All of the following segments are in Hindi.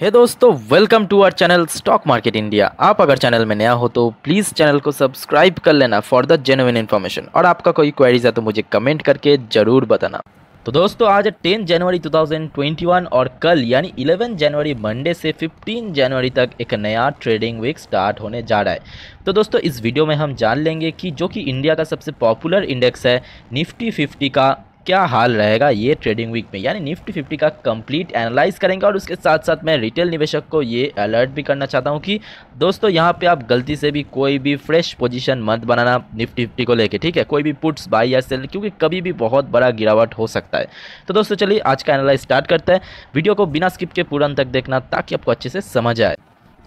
हे hey दोस्तों welcome to our channel stock market India आप अगर चैनल में नया हो तो प्लीज़ चैनल को सब्सक्राइब कर लेना फॉर द जेनुइन इन्फॉर्मेशन और आपका कोई क्वेरीज है तो मुझे कमेंट करके ज़रूर बताना तो दोस्तों आज 10 जनवरी 2021 और कल यानी 11 जनवरी मंडे से 15 जनवरी तक एक नया ट्रेडिंग वीक स्टार्ट होने जा रहा है तो दोस्तों इस वीडियो में हम जान लेंगे कि जो कि इंडिया का सबसे पॉपुलर इंडेक्स है निफ्टी 50 का क्या हाल रहेगा ये ट्रेडिंग वीक में यानी निफ्टी फिफ्टी का कंप्लीट एनालाइज करेंगे और उसके साथ साथ मैं रिटेल निवेशक को ये अलर्ट भी करना चाहता हूँ कि दोस्तों यहाँ पे आप गलती से भी कोई भी फ्रेश पोजीशन मत बनाना निफ्टी फिफ्टी को लेके ठीक है कोई भी पुट्स बाई या सेल क्योंकि कभी भी बहुत बड़ा गिरावट हो सकता है तो दोस्तों चलिए आज का एनालाइज स्टार्ट करते हैं वीडियो को बिना स्किप के पूरा तक देखना ताकि आपको अच्छे से समझ आए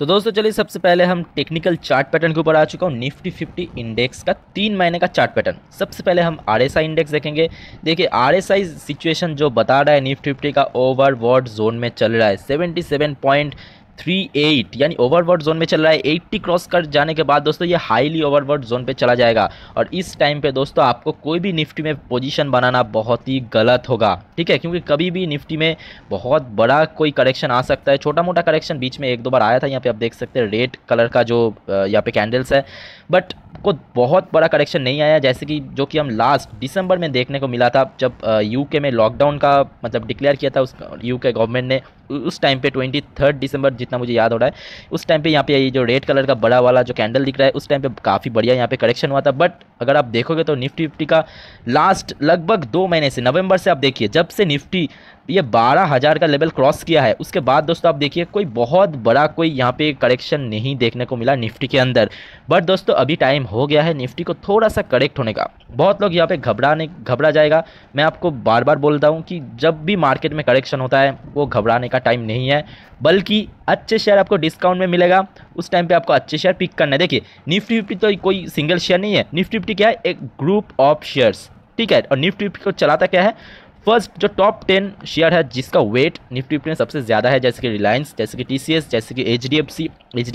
तो दोस्तों चलिए सबसे पहले हम टेक्निकल चार्ट पैटर्न के ऊपर आ चुका हूँ निफ्टी फिफ्टी इंडेक्स का तीन महीने का चार्ट पैटर्न सबसे पहले हम आर इंडेक्स देखेंगे देखिए आर सिचुएशन जो बता रहा है निफ्टी फिफ्टी का ओवर वॉट जोन में चल रहा है seventy seven point three eight यानी ओवरवर्ड जोन में चल रहा है एट्टी क्रॉस कर जाने के बाद दोस्तों ये हाईली ओवरवर्ड जोन पे चला जाएगा और इस टाइम पे दोस्तों आपको कोई भी निफ्टी में पोजीशन बनाना बहुत ही गलत होगा ठीक है क्योंकि कभी भी निफ्टी में बहुत बड़ा कोई करेक्शन आ सकता है छोटा मोटा करेक्शन बीच में एक दो बार आया था यहाँ पर आप देख सकते हैं रेड कलर का जो यहाँ पे कैंडल्स है बट को बहुत बड़ा करेक्शन नहीं आया जैसे कि जो कि हम लास्ट दिसंबर में देखने को मिला था जब यूके में लॉकडाउन का मतलब डिक्लेयर किया था उस यूके गवर्नमेंट ने उस टाइम पे ट्वेंटी थर्ड दिसंबर जितना मुझे याद हो रहा है उस टाइम पे यहाँ पे ये जो रेड कलर का बड़ा वाला जो कैंडल दिख रहा है उस टाइम पे काफ़ी बढ़िया यहाँ पे करेक्शन हुआ था बट अगर आप देखोगे तो निफ्टी फिफ्टी का लास्ट लगभग दो महीने से नवंबर से आप देखिए जब से निफ्टी ये बारह हज़ार का लेवल क्रॉस किया है उसके बाद दोस्तों आप देखिए कोई बहुत बड़ा कोई यहाँ पे करेक्शन नहीं देखने को मिला निफ्टी के अंदर बट दोस्तों अभी टाइम हो गया है निफ्टी को थोड़ा सा करेक्ट होने का बहुत लोग यहाँ पे घबराने घबरा जाएगा मैं आपको बार बार बोलता हूँ कि जब भी मार्केट में करेक्शन होता है वो घबराने का टाइम नहीं है बल्कि अच्छे शेयर आपको डिस्काउंट में मिलेगा उस टाइम पे आपको अच्छे शेयर पिक करना है देखिए निफ्टी फिफ्टी तो कोई सिंगल शेयर नहीं है निफ्टी फिफ्टी क्या है एक ग्रुप ऑफ शेयर्स ठीक है और निफ्टी निफ्टी को चलाता क्या है फर्स्ट जो टॉप टेन शेयर है जिसका वेट निफ्टी फिफ्टी में सबसे ज़्यादा है जैसे कि रिलायंस जैसे कि टी जैसे कि H D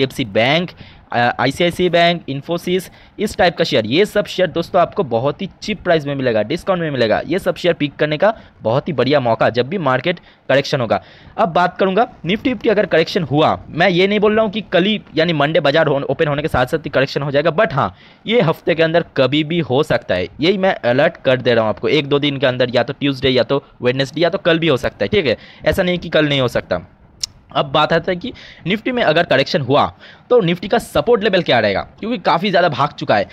F C bank C bank Infosys इस टाइप का शेयर ये सब शेयर दोस्तों आपको बहुत ही चीप प्राइस में मिलेगा डिस्काउंट में मिलेगा ये सब शेयर पिक करने का बहुत ही बढ़िया मौका जब भी मार्केट करेक्शन होगा अब बात करूंगा निफ्टी निफ्टी अगर करेक्शन हुआ मैं ये नहीं बोल रहा हूँ कि कल ही यानी मंडे बाजार ओपन होने के साथ साथ ही करेक्शन हो जाएगा बट हाँ ये हफ्ते के अंदर कभी भी हो सकता है यही मैं अलर्ट कर दे रहा हूँ आपको एक दो दिन के अंदर या तो ट्यूजडे या तो वेडनेसडे या तो कल भी हो सकता है ठीक है ऐसा नहीं कि कल नहीं हो सकता अब बात आता है कि निफ्टी में अगर करेक्शन हुआ तो निफ्टी का सपोर्ट लेवल क्या रहेगा क्योंकि काफ़ी ज़्यादा भाग चुका है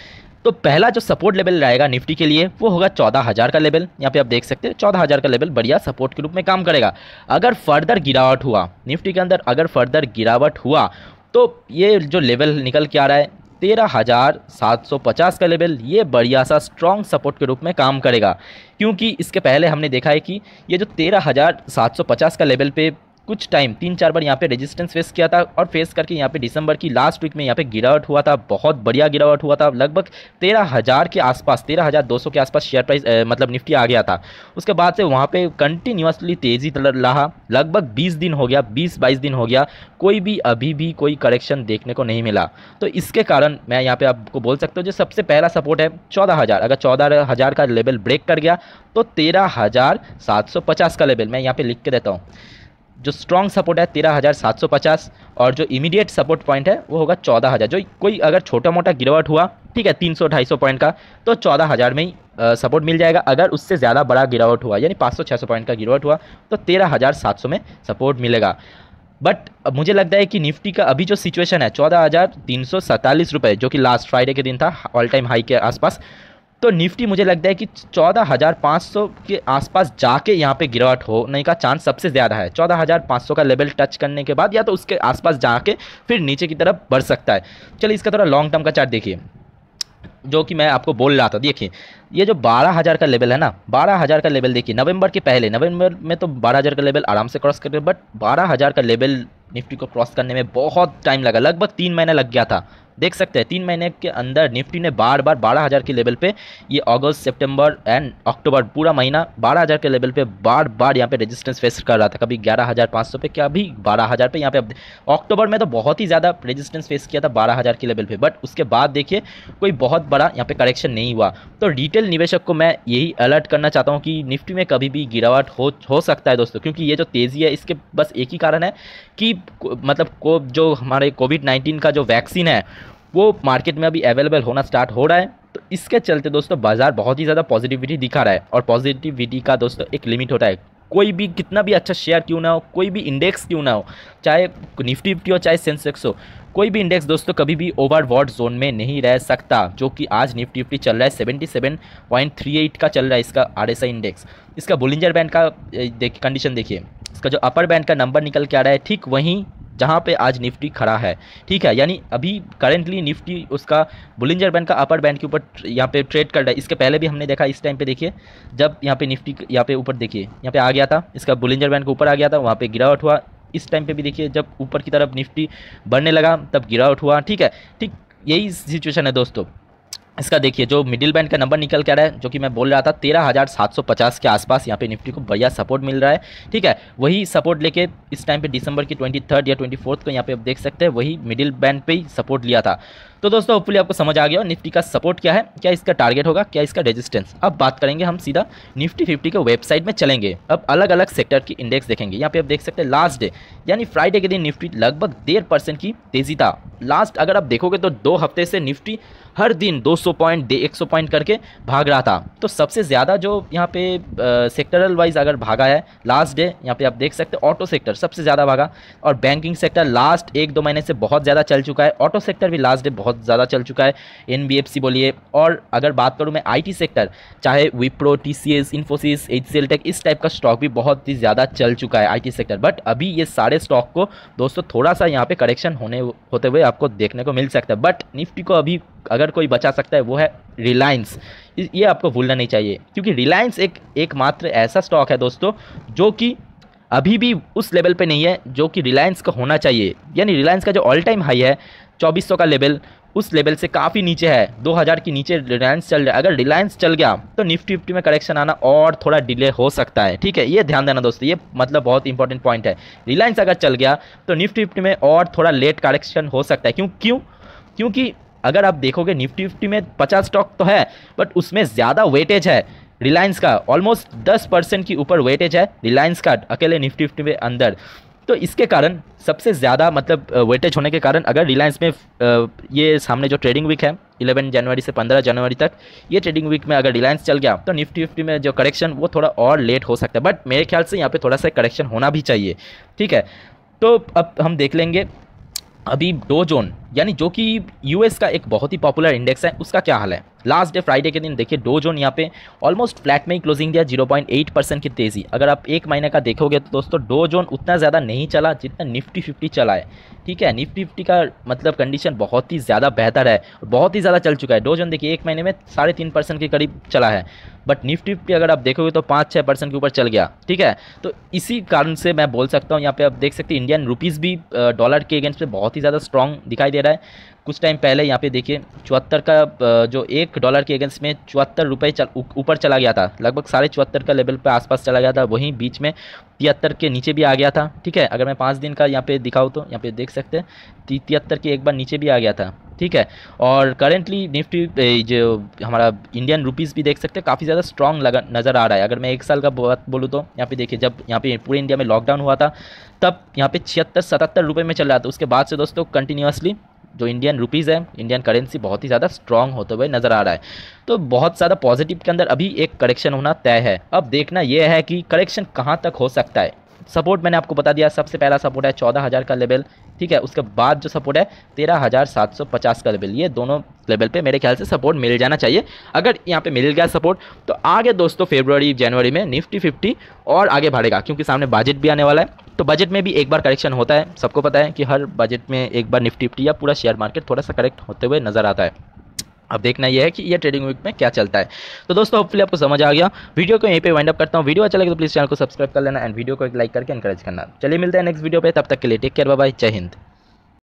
तो पहला जो सपोर्ट लेवल रहेगा निफ्टी के लिए वो होगा चौदह हज़ार का लेवल यहाँ पे आप देख सकते हैं चौदह हज़ार का लेवल बढ़िया सपोर्ट के रूप में काम करेगा अगर फर्दर गिरावट हुआ निफ्टी के अंदर अगर फर्दर गिरावट हुआ तो ये जो लेवल निकल के आ रहा है तेरह हज़ार सात सौ पचास का लेवल ये बढ़िया सा स्ट्रॉन्ग सपोर्ट के रूप में काम करेगा क्योंकि इसके पहले हमने देखा है कि ये जो तेरह हज़ार सात सौ पचास का लेवल पे कुछ टाइम तीन चार बार यहाँ पे रेजिस्टेंस फेस किया था और फेस करके यहाँ पे दिसंबर की लास्ट वीक में यहाँ पे गिरावट हुआ था बहुत बढ़िया गिरावट हुआ था लगभग तेरह हज़ार के आसपास तेरह हज़ार दो सौ के आसपास शेयर प्राइस मतलब निफ्टी आ गया था उसके बाद से वहाँ पे कंटिन्यूसली तेज़ी रहा लगभग बीस दिन हो गया बीस बाईस दिन हो गया कोई भी अभी भी कोई करेक्शन देखने को नहीं मिला तो इसके कारण मैं यहाँ पर आपको बोल सकता हूँ जो सबसे पहला सपोर्ट है चौदह हज़ार अगर चौदह हज़ार का लेवल ब्रेक कर गया तो तेरह हज़ार सात सौ पचास का लेवल मैं यहाँ पर लिख के देता हूँ जो स्ट्रॉन्ग सपोर्ट है तेरह हज़ार सात सौ पचास और जो इमीडिएट सपोर्ट पॉइंट है वो होगा चौदह हज़ार जो कोई अगर छोटा मोटा गिरावट हुआ ठीक है तीन सौ ढाई सौ पॉइंट का तो चौदह हज़ार में ही सपोर्ट मिल जाएगा अगर उससे ज़्यादा बड़ा गिरावट हुआ यानी पाँच सौ छः सौ पॉइंट का गिरावट हुआ तो तेरह हज़ार सात सौ में सपोर्ट मिलेगा बट मुझे लगता है कि निफ्टी का अभी जो सिचुएशन है चौदह हज़ार तीन सौ सैंतालीस रुपये जो कि लास्ट फ्राइडे के दिन था ऑल टाइम हाई के आसपास तो निफ्टी मुझे लगता है कि चौदह हज़ार पाँच सौ के आसपास जाके यहाँ पे गिरावट होने का चांस सबसे ज़्यादा है चौदह हज़ार पाँच सौ का लेवल टच करने के बाद या तो उसके आसपास जाके फिर नीचे की तरफ बढ़ सकता है चलिए इसका थोड़ा लॉन्ग टर्म का चार्ट देखिए जो कि मैं आपको बोल रहा था देखिए ये जो बारह हज़ार का लेवल है ना बारह हज़ार का लेवल देखिए नवंबर के पहले नवंबर में तो बारह हज़ार का लेवल आराम से क्रॉस कर बट बारह हज़ार का लेवल निफ्टी को क्रॉस करने में बहुत टाइम लगा लगभग तीन महीना लग गया था देख सकते हैं तीन महीने के अंदर निफ्टी ने बार बार बारह हज़ार के लेवल पे ये अगस्त सितंबर एंड अक्टूबर पूरा महीना बारह हज़ार के लेवल पे बार बार यहाँ पे रेजिस्टेंस फेस कर रहा था कभी ग्यारह हज़ार पाँच सौ पे कभी बारह हज़ार पे यहाँ पे अक्टूबर में तो बहुत ही ज़्यादा रजिस्टेंस फेस किया था बारह हज़ार के लेवल पर बट उसके बाद देखिए कोई बहुत बड़ा यहाँ पर करेक्शन नहीं हुआ तो रिटेल निवेशक को मैं यही अलर्ट करना चाहता हूँ कि निफ्टी में कभी भी गिरावट हो हो सकता है दोस्तों क्योंकि ये जो तेज़ी है इसके बस एक ही कारण है कि मतलब को जो हमारे कोविड नाइन्टीन का जो वैक्सीन है वो मार्केट में अभी अवेलेबल होना स्टार्ट हो रहा है तो इसके चलते दोस्तों बाज़ार बहुत ही ज़्यादा पॉजिटिविटी दिखा रहा है और पॉजिटिविटी का दोस्तों एक लिमिट होता है कोई भी कितना भी अच्छा शेयर क्यों ना हो कोई भी इंडेक्स क्यों ना हो चाहे निफ्टी निफ्टी हो चाहे सेंसेक्स हो कोई भी इंडेक्स दोस्तों कभी भी वर्ड जोन में नहीं रह सकता जो कि आज निफ्टी निफ्टी चल रहा है seventy seven point three eight का चल रहा है इसका आर एस आई इंडेक्स इसका बुलिंजर बैंड का कंडीशन देखिए इसका जो अपर बैंड का नंबर निकल के आ रहा है ठीक वहीं जहाँ पे आज निफ्टी खड़ा है ठीक है यानी अभी करेंटली निफ्टी उसका बुलिंजर बैंड का अपर बैंड के ऊपर यहाँ पे ट्रेड कर रहा है इसके पहले भी हमने देखा इस टाइम पे देखिए जब यहाँ पे निफ्टी यहाँ पे ऊपर देखिए यहाँ पे आ गया था इसका बुलिंजर बैंड के ऊपर आ गया था वहाँ पर गिरावट हुआ इस टाइम पर भी देखिए जब ऊपर की तरफ निफ्टी बढ़ने लगा तब गिरावट हुआ ठीक है ठीक यही सिचुएशन है दोस्तों इसका देखिए जो मिडिल बैंड का नंबर निकल के आ रहा है जो कि मैं बोल रहा था तेरह हज़ार सात सौ पचास के आसपास यहाँ पे निफ्टी को बढ़िया सपोर्ट मिल रहा है ठीक है वही सपोर्ट लेके इस टाइम पे दिसंबर की ट्वेंटी थर्ड या ट्वेंटी फोर्थ को यहाँ पे आप देख सकते हैं वही मिडिल बैंड पे ही सपोर्ट लिया था तो दोस्तों होपफुली आपको समझ आ गया निफ्टी का सपोर्ट क्या है क्या इसका टारगेट होगा क्या इसका रेजिस्टेंस अब बात करेंगे हम सीधा निफ्टी फिफ्टी के वेबसाइट में चलेंगे अब अलग अलग सेक्टर की इंडेक्स देखेंगे यहाँ पे आप देख सकते हैं लास्ट डे यानी फ्राइडे के दिन निफ्टी लगभग डेढ़ परसेंट की तेजी था लास्ट अगर आप देखोगे तो दो हफ्ते से निफ्टी हर दिन 200 पॉइंट 100 पॉइंट करके भाग रहा था तो सबसे ज़्यादा जो यहाँ पे सेक्टरल वाइज अगर भागा है लास्ट डे यहाँ पे आप देख सकते हैं ऑटो सेक्टर सबसे ज़्यादा भागा और बैंकिंग सेक्टर लास्ट एक दो महीने से बहुत ज़्यादा चल चुका है ऑटो सेक्टर भी लास्ट डे बहुत बहुत ज़्यादा चल चुका है एन बोलिए और अगर बात करूँ मैं आई सेक्टर चाहे Wipro T C S Infosys H इस टाइप का स्टॉक भी बहुत ही ज़्यादा चल चुका है आई सेक्टर बट अभी ये सारे स्टॉक को दोस्तों थोड़ा सा यहाँ पे करेक्शन होने होते हुए आपको देखने को मिल सकता है बट निफ्टी को अभी अगर कोई बचा सकता है वो है रिलायंस ये आपको भूलना नहीं चाहिए क्योंकि रिलायंस एक एकमात्र ऐसा स्टॉक है दोस्तों जो कि अभी भी उस लेवल पे नहीं है जो कि रिलायंस का होना चाहिए यानी रिलायंस का जो ऑल टाइम हाई है 2400 का लेवल उस लेवल से काफ़ी नीचे है 2000 के नीचे रिलायंस चल रहा है अगर रिलायंस चल गया तो निफ्टी निफ्टी में करेक्शन आना और थोड़ा डिले हो सकता है ठीक है ये ध्यान देना दोस्तों ये मतलब बहुत इंपॉर्टेंट पॉइंट है रिलायंस अगर चल गया तो निफ्टी निफ्टी में और थोड़ा लेट करेक्शन हो सकता है क्यों क्यों क्योंकि अगर आप देखोगे निफ्टी फिफ्टी में पचास स्टॉक तो है बट उसमें ज़्यादा वेटेज है रिलायंस का ऑलमोस्ट दस परसेंट के ऊपर वेटेज है रिलायंस का अकेले निफ्टी फिफ्टी में अंदर तो इसके कारण सबसे ज़्यादा मतलब वेटेज होने के कारण अगर रिलायंस में ये सामने जो ट्रेडिंग वीक है 11 जनवरी से 15 जनवरी तक ये ट्रेडिंग वीक में अगर रिलायंस चल गया तो निफ्टी फिफ्टी में जो करेक्शन वो थोड़ा और लेट हो सकता है बट मेरे ख्याल से यहाँ पर थोड़ा सा करेक्शन होना भी चाहिए ठीक है तो अब हम देख लेंगे अभी डो जोन यानी जो कि यूएस का एक बहुत ही पॉपुलर इंडेक्स है उसका क्या हाल है लास्ट डे फ्राइडे के दिन देखिए डो जोन यहाँ पे ऑलमोस्ट फ्लैट में ही क्लोजिंग दिया 0.8 परसेंट की तेज़ी अगर आप एक महीने का देखोगे तो दोस्तों डो जोन उतना ज़्यादा नहीं चला जितना निफ्टी फिफ्टी चला है ठीक है निफ्टी फिफ्टी का मतलब कंडीशन बहुत ही ज़्यादा बेहतर है बहुत ही ज़्यादा चल चुका है डो जोन देखिए एक महीने में साढ़े तीन परसेंट के करीब चला है बट निफ्टी फिफ्टी अगर आप देखोगे तो पाँच छः परसेंट के ऊपर चल गया ठीक है तो इसी कारण से मैं बोल सकता हूँ यहाँ पे आप देख सकते इंडियन रुपीज़ भी डॉलर के अगेंस्ट में बहुत ही ज़्यादा स्ट्रॉन्ग दिखाई दे रहा है कुछ टाइम पहले यहाँ पे देखिए चौहत्तर का जो एक डॉलर के अगेंस्ट में चौहत्तर रुपये ऊपर चला गया था लगभग साढ़े चौहत्तर का लेवल पे आसपास चला गया था वहीं बीच में तिहत्तर के नीचे भी आ गया था ठीक है अगर मैं पाँच दिन का यहाँ पे दिखाऊँ तो यहाँ पे देख सकते हैं तिहत्तर के एक बार नीचे भी आ गया था ठीक है और करेंटली निफ्टी जो हमारा इंडियन रुपीज़ भी देख सकते हैं काफ़ी ज़्यादा स्ट्रॉन्ग लगा नज़र आ रहा है अगर मैं एक साल का बात बोलूँ तो यहाँ पे देखिए जब यहाँ पे पूरे इंडिया में लॉकडाउन हुआ था तब यहाँ पे छिहत्तर सतहत्तर रुपये में चल रहा था उसके बाद से दोस्तों कंटिन्यूसली जो इंडियन रुपीज़ है इंडियन करेंसी बहुत ही ज़्यादा स्ट्रॉन्ग होते हुए नज़र आ रहा है तो बहुत ज़्यादा पॉजिटिव के अंदर अभी एक करेक्शन होना तय है अब देखना यह है कि करेक्शन कहाँ तक हो सकता है सपोर्ट मैंने आपको बता दिया सबसे पहला सपोर्ट है चौदह हज़ार का लेवल ठीक है उसके बाद जो सपोर्ट है तेरह हज़ार सात सौ पचास का लेवल ये दोनों लेवल पे मेरे ख्याल से सपोर्ट मिल जाना चाहिए अगर यहाँ पे मिल गया सपोर्ट तो आगे दोस्तों फेबररी जनवरी में निफ्टी फिफ्टी और आगे बढ़ेगा क्योंकि सामने बजट भी आने वाला है तो बजट में भी एक बार करेक्शन होता है सबको पता है कि हर बजट में एक बार निफ्टी फिफ्टी या पूरा शेयर मार्केट थोड़ा सा करेक्ट होते हुए नज़र आता है अब देखना यह है कि यह ट्रेडिंग वीक में क्या चलता है तो दोस्तों होपफुली आपको समझ आ गया वीडियो को यहीं पे वाइंड अप करता हूँ वीडियो अच्छा लगे तो प्लीज़ चैनल को सब्सक्राइब कर लेना एंड वीडियो को एक लाइक करके एनकरेज करना चलिए मिलते हैं नेक्स्ट वीडियो पे तब तक के लिए टेक केयर बाय जय हिंद